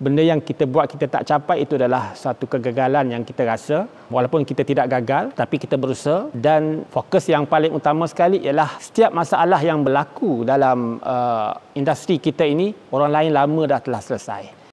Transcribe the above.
benda yang kita buat kita tak capai itu adalah satu kegagalan yang kita rasa walaupun kita tidak gagal tapi kita berusaha dan fokus yang paling utama sekali ialah setiap masalah yang berlaku dalam uh, industri kita ini orang lain lama dah telah selesai